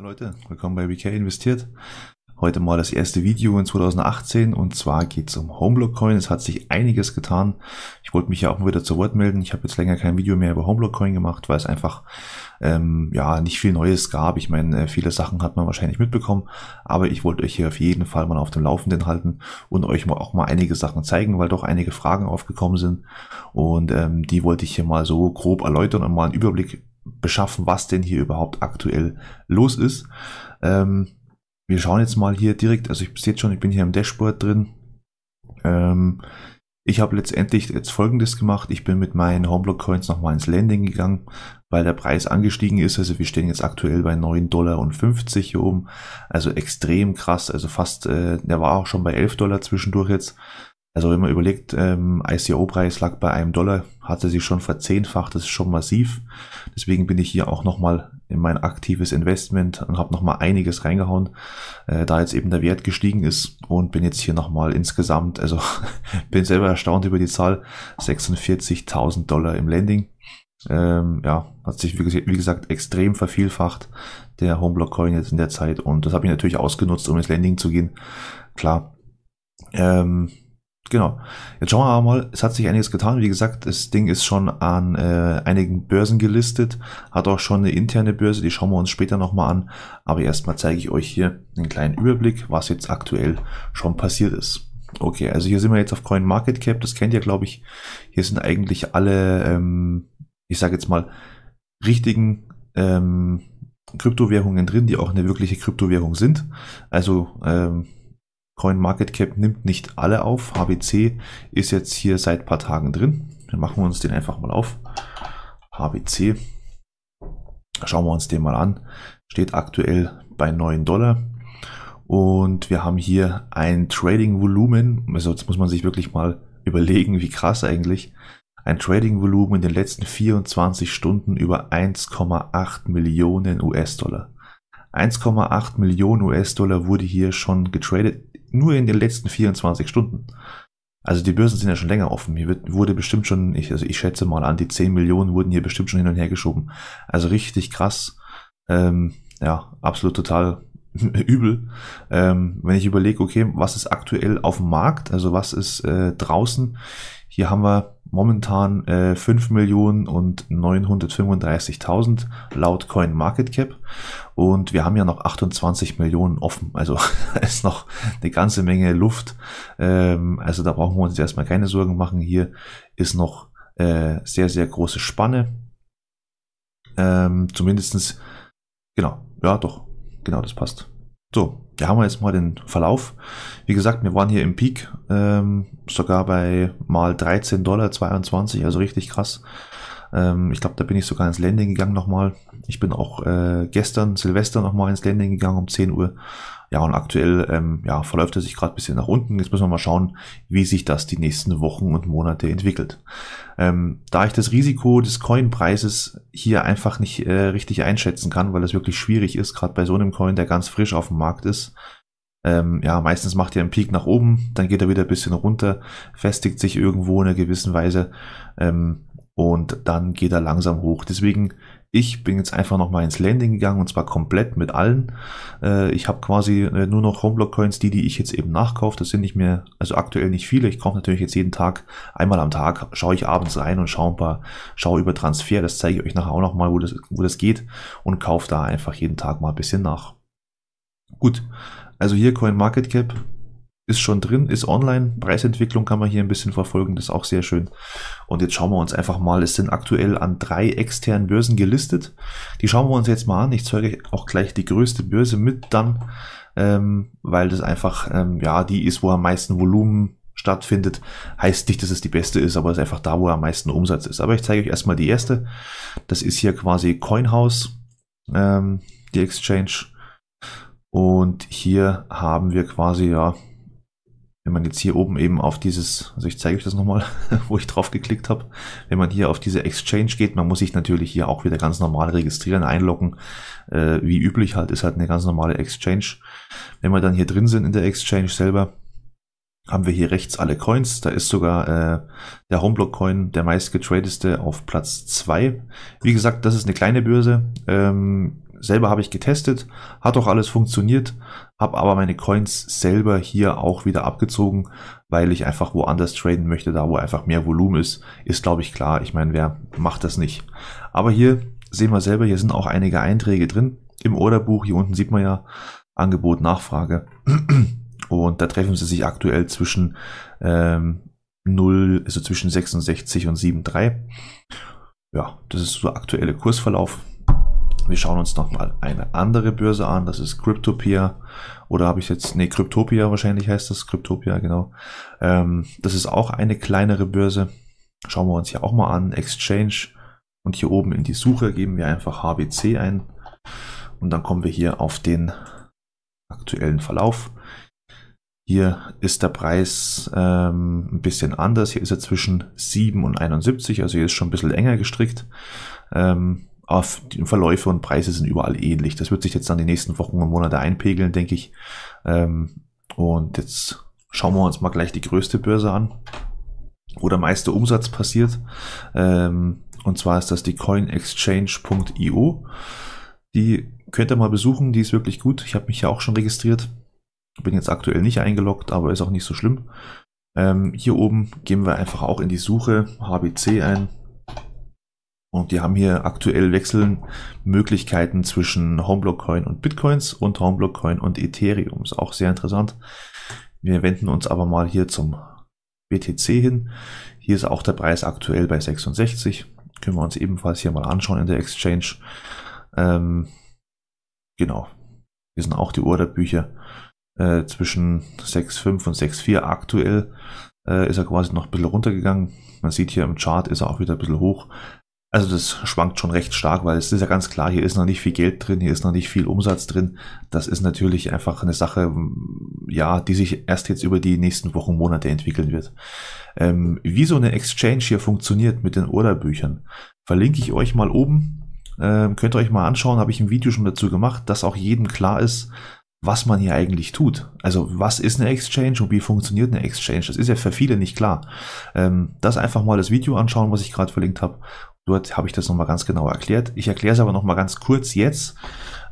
Ja, Leute, willkommen bei WK Investiert. Heute mal das erste Video in 2018 und zwar geht es um Homeblock Coin. Es hat sich einiges getan. Ich wollte mich ja auch mal wieder zu Wort melden. Ich habe jetzt länger kein Video mehr über Homeblock Coin gemacht, weil es einfach ähm, ja nicht viel Neues gab. Ich meine, äh, viele Sachen hat man wahrscheinlich mitbekommen, aber ich wollte euch hier auf jeden Fall mal auf dem Laufenden halten und euch mal auch mal einige Sachen zeigen, weil doch einige Fragen aufgekommen sind und ähm, die wollte ich hier mal so grob erläutern und mal einen Überblick beschaffen, was denn hier überhaupt aktuell los ist. Ähm, wir schauen jetzt mal hier direkt, also ich sehe schon, ich bin hier im Dashboard drin. Ähm, ich habe letztendlich jetzt folgendes gemacht. Ich bin mit meinen Homeblock Coins nochmal ins Landing gegangen, weil der Preis angestiegen ist. Also wir stehen jetzt aktuell bei 9,50 Dollar hier oben. Also extrem krass. Also fast, äh, der war auch schon bei 11 Dollar zwischendurch jetzt. Also wenn man überlegt, ähm, ICO-Preis lag bei einem Dollar, hatte sich schon verzehnfacht, das ist schon massiv. Deswegen bin ich hier auch nochmal in mein aktives Investment und habe nochmal einiges reingehauen, äh, da jetzt eben der Wert gestiegen ist und bin jetzt hier nochmal insgesamt, also bin selber erstaunt über die Zahl, 46.000 Dollar im Landing. Ähm, ja, hat sich wie gesagt extrem vervielfacht, der Homeblock-Coin jetzt in der Zeit und das habe ich natürlich ausgenutzt, um ins Landing zu gehen. Klar, ähm, Genau. Jetzt schauen wir aber mal, es hat sich einiges getan. Wie gesagt, das Ding ist schon an äh, einigen Börsen gelistet, hat auch schon eine interne Börse, die schauen wir uns später nochmal an. Aber erstmal zeige ich euch hier einen kleinen Überblick, was jetzt aktuell schon passiert ist. Okay, also hier sind wir jetzt auf CoinMarketCap, das kennt ihr, glaube ich. Hier sind eigentlich alle, ähm, ich sage jetzt mal, richtigen ähm, Kryptowährungen drin, die auch eine wirkliche Kryptowährung sind. Also ähm, CoinMarketCap nimmt nicht alle auf. HBC ist jetzt hier seit paar Tagen drin. Dann machen wir uns den einfach mal auf. HBC. Schauen wir uns den mal an. Steht aktuell bei 9 Dollar. Und wir haben hier ein Trading-Volumen. Also jetzt muss man sich wirklich mal überlegen, wie krass eigentlich. Ein Trading-Volumen in den letzten 24 Stunden über 1,8 Millionen US-Dollar. 1,8 Millionen US-Dollar wurde hier schon getradet nur in den letzten 24 Stunden. Also die Börsen sind ja schon länger offen. Hier wird, wurde bestimmt schon, ich, also ich schätze mal an, die 10 Millionen wurden hier bestimmt schon hin und her geschoben. Also richtig krass. Ähm, ja, absolut total übel. Ähm, wenn ich überlege, okay, was ist aktuell auf dem Markt, also was ist äh, draußen? Hier haben wir momentan äh, 5 Millionen und 935.000 laut Coin Market Cap und wir haben ja noch 28 Millionen offen, also ist noch eine ganze Menge Luft. Ähm, also da brauchen wir uns erstmal keine Sorgen machen. Hier ist noch äh, sehr sehr große Spanne. Ähm, zumindestens genau, ja doch, genau das passt. So, da haben wir jetzt mal den Verlauf. Wie gesagt, wir waren hier im Peak, ähm, sogar bei mal 13 Dollar, 22, also richtig krass. Ähm, ich glaube, da bin ich sogar ins Landing gegangen nochmal. Ich bin auch äh, gestern, Silvester, nochmal ins Landing gegangen um 10 Uhr. Ja, und aktuell ähm, ja, verläuft er sich gerade ein bisschen nach unten. Jetzt müssen wir mal schauen, wie sich das die nächsten Wochen und Monate entwickelt. Ähm, da ich das Risiko des Coin-Preises hier einfach nicht äh, richtig einschätzen kann, weil es wirklich schwierig ist, gerade bei so einem Coin, der ganz frisch auf dem Markt ist, ähm, ja, meistens macht er einen Peak nach oben, dann geht er wieder ein bisschen runter, festigt sich irgendwo in einer gewissen Weise. Ähm, und dann geht er langsam hoch. Deswegen, ich bin jetzt einfach nochmal ins Landing gegangen und zwar komplett mit allen. Äh, ich habe quasi äh, nur noch Homeblock Coins, die, die ich jetzt eben nachkaufe. Das sind nicht mehr, also aktuell nicht viele. Ich kaufe natürlich jetzt jeden Tag, einmal am Tag, schaue ich abends rein und schaue ein paar, schaue über Transfer. Das zeige ich euch nachher auch nochmal, wo das, wo das geht und kaufe da einfach jeden Tag mal ein bisschen nach. Gut, also hier CoinMarketCap. Market Cap ist schon drin, ist online. Preisentwicklung kann man hier ein bisschen verfolgen, das ist auch sehr schön. Und jetzt schauen wir uns einfach mal, es sind aktuell an drei externen Börsen gelistet. Die schauen wir uns jetzt mal an. Ich zeige auch gleich die größte Börse mit dann, ähm, weil das einfach, ähm, ja, die ist, wo am meisten Volumen stattfindet. Heißt nicht, dass es die beste ist, aber es ist einfach da, wo am meisten Umsatz ist. Aber ich zeige euch erstmal die erste. Das ist hier quasi Coinhouse, ähm, die Exchange. Und hier haben wir quasi, ja, wenn man jetzt hier oben eben auf dieses, also ich zeige euch das nochmal, wo ich drauf geklickt habe, wenn man hier auf diese Exchange geht, man muss sich natürlich hier auch wieder ganz normal registrieren, einloggen, äh, wie üblich halt, ist halt eine ganz normale Exchange. Wenn wir dann hier drin sind in der Exchange selber, haben wir hier rechts alle Coins, da ist sogar äh, der Homeblock Coin der meistgetradeste auf Platz zwei Wie gesagt, das ist eine kleine Börse, ähm, selber habe ich getestet, hat auch alles funktioniert, habe aber meine Coins selber hier auch wieder abgezogen, weil ich einfach woanders traden möchte, da wo einfach mehr Volumen ist, ist glaube ich klar. Ich meine, wer macht das nicht? Aber hier sehen wir selber, hier sind auch einige Einträge drin im Orderbuch. Hier unten sieht man ja Angebot, Nachfrage. Und da treffen sie sich aktuell zwischen ähm, 0, also zwischen 66 und 7,3. Ja, das ist so der aktuelle Kursverlauf. Wir schauen uns nochmal eine andere Börse an, das ist Cryptopia. Oder habe ich jetzt, nee, Cryptopia wahrscheinlich heißt das, Cryptopia, genau. Ähm, das ist auch eine kleinere Börse. Schauen wir uns hier auch mal an, Exchange. Und hier oben in die Suche geben wir einfach HBC ein. Und dann kommen wir hier auf den aktuellen Verlauf. Hier ist der Preis ähm, ein bisschen anders. Hier ist er zwischen 7 und 71, also hier ist schon ein bisschen enger gestrickt. Ähm, auf ah, die Verläufe und Preise sind überall ähnlich. Das wird sich jetzt dann die nächsten Wochen und Monate einpegeln, denke ich. Ähm, und jetzt schauen wir uns mal gleich die größte Börse an, wo der meiste Umsatz passiert. Ähm, und zwar ist das die CoinExchange.io. Die könnt ihr mal besuchen, die ist wirklich gut. Ich habe mich ja auch schon registriert. Bin jetzt aktuell nicht eingeloggt, aber ist auch nicht so schlimm. Ähm, hier oben geben wir einfach auch in die Suche HBC ein und die haben hier aktuell wechseln Möglichkeiten zwischen Homeblock Coin und Bitcoins und Homeblock Coin und Ethereum. Ist auch sehr interessant. Wir wenden uns aber mal hier zum BTC hin. Hier ist auch der Preis aktuell bei 66. Können wir uns ebenfalls hier mal anschauen in der Exchange. Ähm, genau. Hier sind auch die Orderbücher äh, zwischen 6,5 und 6,4 aktuell. Äh, ist er quasi noch ein bisschen runtergegangen. Man sieht hier im Chart ist er auch wieder ein bisschen hoch. Also das schwankt schon recht stark, weil es ist ja ganz klar, hier ist noch nicht viel Geld drin, hier ist noch nicht viel Umsatz drin. Das ist natürlich einfach eine Sache, mm, ja, die sich erst jetzt über die nächsten Wochen, Monate entwickeln wird. Ähm, wie so eine Exchange hier funktioniert mit den Orderbüchern, verlinke ich euch mal oben. Ähm, könnt ihr euch mal anschauen, habe ich ein Video schon dazu gemacht, dass auch jedem klar ist, was man hier eigentlich tut. Also was ist eine Exchange und wie funktioniert eine Exchange? Das ist ja für viele nicht klar. Ähm, das einfach mal das Video anschauen, was ich gerade verlinkt habe Dort habe ich das nochmal ganz genau erklärt. Ich erkläre es aber nochmal ganz kurz jetzt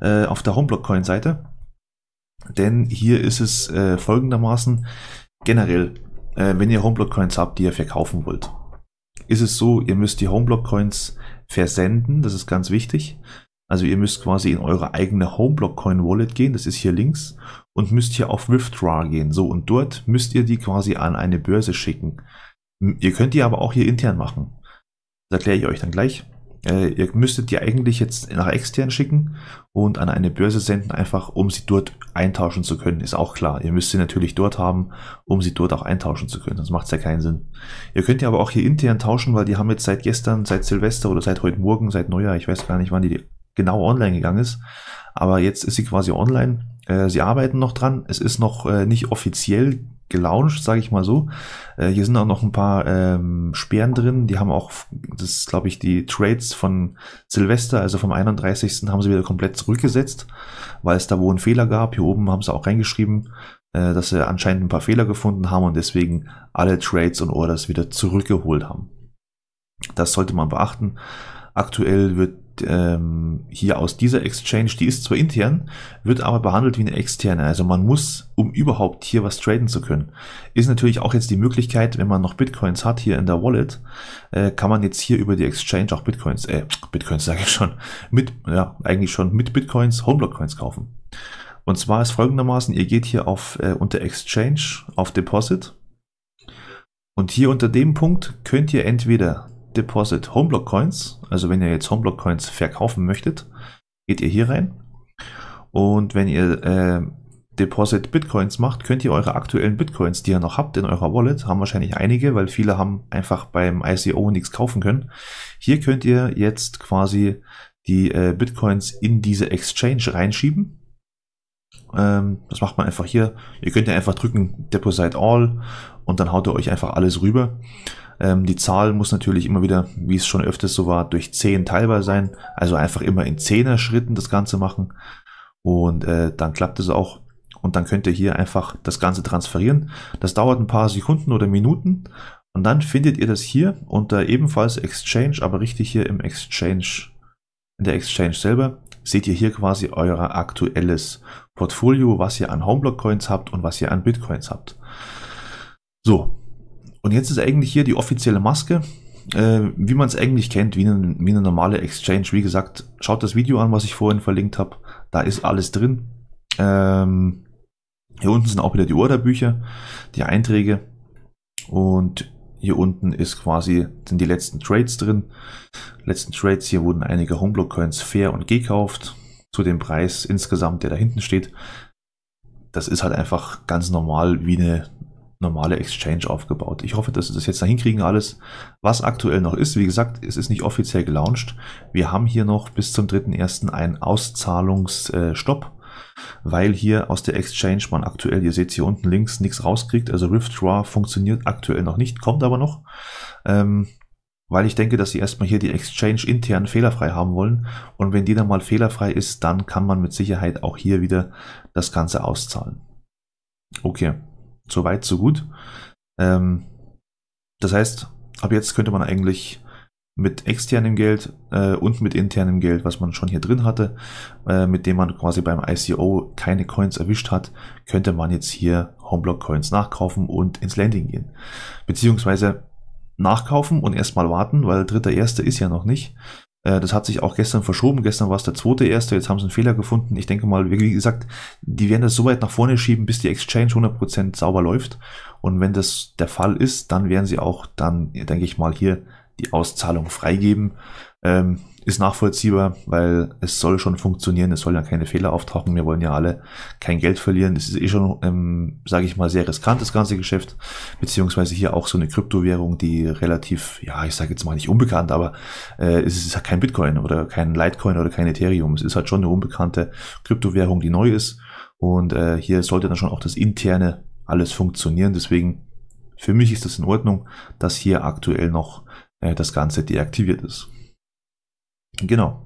äh, auf der Homeblock-Coin-Seite. Denn hier ist es äh, folgendermaßen generell, äh, wenn ihr Homeblock-Coins habt, die ihr verkaufen wollt, ist es so, ihr müsst die Homeblock-Coins versenden, das ist ganz wichtig. Also ihr müsst quasi in eure eigene Homeblock-Coin-Wallet gehen, das ist hier links, und müsst hier auf Withdraw gehen. So, und dort müsst ihr die quasi an eine Börse schicken. Ihr könnt die aber auch hier intern machen. Das erkläre ich euch dann gleich. Äh, ihr müsstet die eigentlich jetzt nach extern schicken und an eine Börse senden, einfach um sie dort eintauschen zu können. Ist auch klar. Ihr müsst sie natürlich dort haben, um sie dort auch eintauschen zu können. Sonst macht es ja keinen Sinn. Ihr könnt ja aber auch hier intern tauschen, weil die haben jetzt seit gestern, seit Silvester oder seit heute Morgen, seit Neujahr, ich weiß gar nicht, wann die genau online gegangen ist. Aber jetzt ist sie quasi online. Äh, sie arbeiten noch dran. Es ist noch äh, nicht offiziell gelauncht, sage ich mal so. Äh, hier sind auch noch ein paar ähm, Sperren drin. Die haben auch, das ist glaube ich, die Trades von Silvester, also vom 31. haben sie wieder komplett zurückgesetzt, weil es da wohl einen Fehler gab. Hier oben haben sie auch reingeschrieben, äh, dass sie anscheinend ein paar Fehler gefunden haben und deswegen alle Trades und Orders wieder zurückgeholt haben. Das sollte man beachten. Aktuell wird ähm, hier aus dieser Exchange, die ist zwar intern, wird aber behandelt wie eine externe. Also man muss, um überhaupt hier was traden zu können, ist natürlich auch jetzt die Möglichkeit, wenn man noch Bitcoins hat hier in der Wallet, äh, kann man jetzt hier über die Exchange auch Bitcoins, äh, Bitcoins sage ich schon, mit, ja, eigentlich schon mit Bitcoins Homeblock Coins kaufen. Und zwar ist folgendermaßen, ihr geht hier auf äh, unter Exchange auf Deposit und hier unter dem Punkt könnt ihr entweder Deposit Homeblock Coins. Also wenn ihr jetzt Homeblock Coins verkaufen möchtet, geht ihr hier rein. Und wenn ihr äh, Deposit Bitcoins macht, könnt ihr eure aktuellen Bitcoins, die ihr noch habt in eurer Wallet, haben wahrscheinlich einige, weil viele haben einfach beim ICO nichts kaufen können. Hier könnt ihr jetzt quasi die äh, Bitcoins in diese Exchange reinschieben. Ähm, das macht man einfach hier. Ihr könnt ja einfach drücken Deposit All und dann haut ihr euch einfach alles rüber. Ähm, die Zahl muss natürlich immer wieder, wie es schon öfters so war, durch 10 teilbar sein. Also einfach immer in 10er Schritten das Ganze machen. Und äh, dann klappt es auch. Und dann könnt ihr hier einfach das Ganze transferieren. Das dauert ein paar Sekunden oder Minuten. Und dann findet ihr das hier unter ebenfalls Exchange, aber richtig hier im Exchange, in der Exchange selber, seht ihr hier quasi euer aktuelles Portfolio, was ihr an Homeblock Coins habt und was ihr an Bitcoins habt. So, und jetzt ist eigentlich hier die offizielle Maske, äh, wie man es eigentlich kennt, wie eine, wie eine normale Exchange. Wie gesagt, schaut das Video an, was ich vorhin verlinkt habe. Da ist alles drin. Ähm, hier unten sind auch wieder die Orderbücher, die Einträge. Und hier unten ist quasi, sind die letzten Trades drin. Letzten Trades hier wurden einige Homeblock Coins fair und gekauft zu dem Preis insgesamt, der da hinten steht. Das ist halt einfach ganz normal wie eine normale Exchange aufgebaut. Ich hoffe, dass wir das jetzt da hinkriegen alles, was aktuell noch ist. Wie gesagt, es ist nicht offiziell gelauncht. Wir haben hier noch bis zum 3.1. einen Auszahlungsstopp, weil hier aus der Exchange man aktuell, ihr seht hier unten links, nichts rauskriegt. Also Rift Raw funktioniert aktuell noch nicht, kommt aber noch. Ähm, weil ich denke, dass sie erstmal hier die Exchange intern fehlerfrei haben wollen. Und wenn die dann mal fehlerfrei ist, dann kann man mit Sicherheit auch hier wieder das Ganze auszahlen. Okay. So weit, so gut. Ähm, das heißt, ab jetzt könnte man eigentlich mit externem Geld äh, und mit internem Geld, was man schon hier drin hatte, äh, mit dem man quasi beim ICO keine Coins erwischt hat, könnte man jetzt hier Homeblock Coins nachkaufen und ins Landing gehen. Beziehungsweise nachkaufen und erstmal warten, weil dritter erster ist ja noch nicht. Äh, das hat sich auch gestern verschoben. Gestern war es der zweite erste. Jetzt haben sie einen Fehler gefunden. Ich denke mal, wie gesagt, die werden das so weit nach vorne schieben, bis die Exchange 100% sauber läuft. Und wenn das der Fall ist, dann werden sie auch dann, denke ich mal, hier die Auszahlung freigeben. Ähm, ist nachvollziehbar, weil es soll schon funktionieren, es sollen ja keine Fehler auftauchen, wir wollen ja alle kein Geld verlieren. Es ist eh schon, ähm, sage ich mal, sehr riskant, das ganze Geschäft, beziehungsweise hier auch so eine Kryptowährung, die relativ, ja, ich sage jetzt mal nicht unbekannt, aber äh, es ist halt kein Bitcoin oder kein Litecoin oder kein Ethereum. Es ist halt schon eine unbekannte Kryptowährung, die neu ist. Und äh, hier sollte dann schon auch das interne alles funktionieren. Deswegen, für mich ist das in Ordnung, dass hier aktuell noch äh, das Ganze deaktiviert ist. Genau.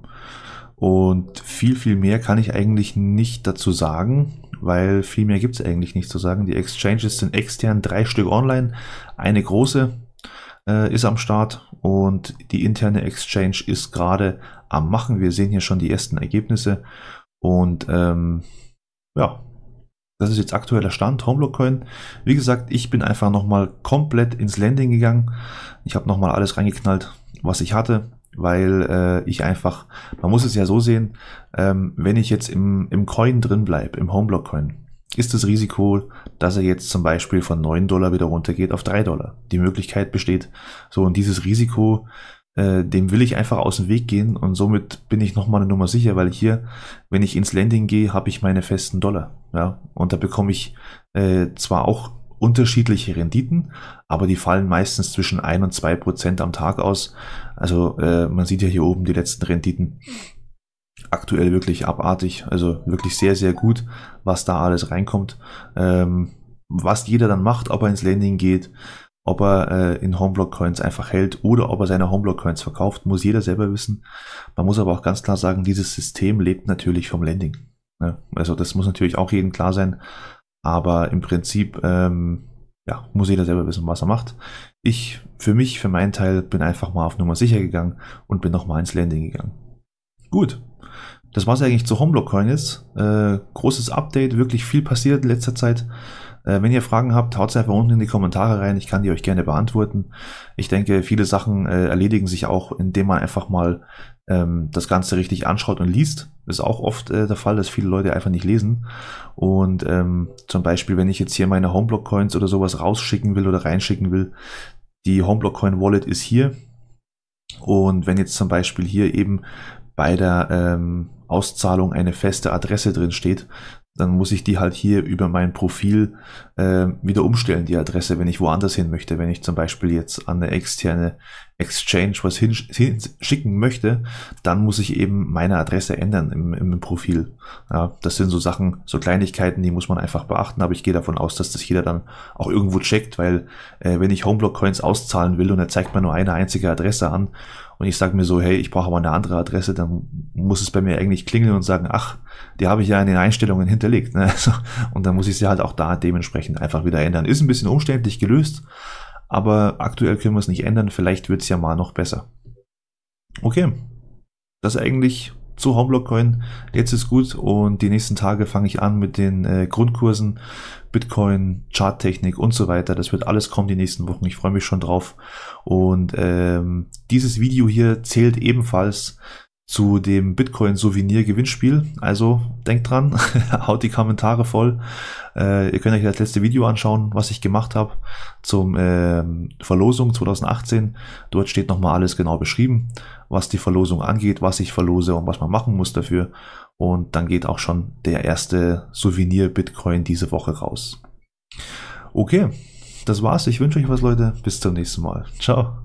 Und viel, viel mehr kann ich eigentlich nicht dazu sagen, weil viel mehr gibt es eigentlich nicht zu sagen. Die Exchanges sind extern, drei Stück online, eine große äh, ist am Start und die interne Exchange ist gerade am Machen. Wir sehen hier schon die ersten Ergebnisse und ähm, ja, das ist jetzt aktueller Stand, Homelock Coin. Wie gesagt, ich bin einfach nochmal komplett ins Landing gegangen. Ich habe nochmal alles reingeknallt, was ich hatte weil äh, ich einfach, man muss es ja so sehen, ähm, wenn ich jetzt im, im Coin drin bleibe, im Homeblock-Coin, ist das Risiko, dass er jetzt zum Beispiel von 9 Dollar wieder runtergeht auf 3 Dollar. Die Möglichkeit besteht. So, und dieses Risiko, äh, dem will ich einfach aus dem Weg gehen und somit bin ich nochmal eine Nummer sicher, weil hier, wenn ich ins Landing gehe, habe ich meine festen Dollar. Ja, und da bekomme ich äh, zwar auch unterschiedliche Renditen, aber die fallen meistens zwischen 1 und 2 Prozent am Tag aus. Also äh, man sieht ja hier oben die letzten Renditen. Aktuell wirklich abartig, also wirklich sehr, sehr gut, was da alles reinkommt. Ähm, was jeder dann macht, ob er ins Landing geht, ob er äh, in Homeblock-Coins einfach hält oder ob er seine Homeblock-Coins verkauft, muss jeder selber wissen. Man muss aber auch ganz klar sagen, dieses System lebt natürlich vom Landing. Ne? Also das muss natürlich auch jedem klar sein. Aber im Prinzip, ähm, ja, muss jeder selber wissen, was er macht. Ich, für mich, für meinen Teil, bin einfach mal auf Nummer sicher gegangen und bin nochmal ins Landing gegangen. Gut. Das war es eigentlich zu Homeblock Coin jetzt. Äh, großes Update, wirklich viel passiert in letzter Zeit. Äh, wenn ihr Fragen habt, haut sie einfach unten in die Kommentare rein. Ich kann die euch gerne beantworten. Ich denke, viele Sachen äh, erledigen sich auch, indem man einfach mal ähm, das Ganze richtig anschaut und liest. Ist auch oft äh, der Fall, dass viele Leute einfach nicht lesen. Und ähm, zum Beispiel, wenn ich jetzt hier meine Homeblock-Coins oder sowas rausschicken will oder reinschicken will, die Homeblock-Coin-Wallet ist hier. Und wenn jetzt zum Beispiel hier eben bei der ähm, Auszahlung eine feste Adresse drin steht, dann muss ich die halt hier über mein Profil äh, wieder umstellen, die Adresse, wenn ich woanders hin möchte. Wenn ich zum Beispiel jetzt an eine externe Exchange was hinschicken möchte, dann muss ich eben meine Adresse ändern im, im Profil. Ja, das sind so Sachen, so Kleinigkeiten, die muss man einfach beachten, aber ich gehe davon aus, dass das jeder dann auch irgendwo checkt, weil äh, wenn ich Homeblock Coins auszahlen will und er zeigt mir nur eine einzige Adresse an, und ich sage mir so, hey, ich brauche aber eine andere Adresse, dann muss es bei mir eigentlich klingeln und sagen, ach, die habe ich ja in den Einstellungen hinterlegt. Ne? Also, und dann muss ich sie halt auch da dementsprechend einfach wieder ändern. Ist ein bisschen umständlich gelöst, aber aktuell können wir es nicht ändern. Vielleicht wird es ja mal noch besser. Okay, das eigentlich zu Homeblock Coin. Jetzt ist gut und die nächsten Tage fange ich an mit den äh, Grundkursen, Bitcoin, Charttechnik und so weiter. Das wird alles kommen die nächsten Wochen. Ich freue mich schon drauf. Und ähm, dieses Video hier zählt ebenfalls zu dem Bitcoin-Souvenir-Gewinnspiel. Also denkt dran, haut die Kommentare voll. Äh, ihr könnt euch das letzte Video anschauen, was ich gemacht habe zum äh, Verlosung 2018. Dort steht nochmal alles genau beschrieben, was die Verlosung angeht, was ich verlose und was man machen muss dafür. Und dann geht auch schon der erste Souvenir-Bitcoin diese Woche raus. Okay, das war's. Ich wünsche euch was, Leute. Bis zum nächsten Mal. Ciao.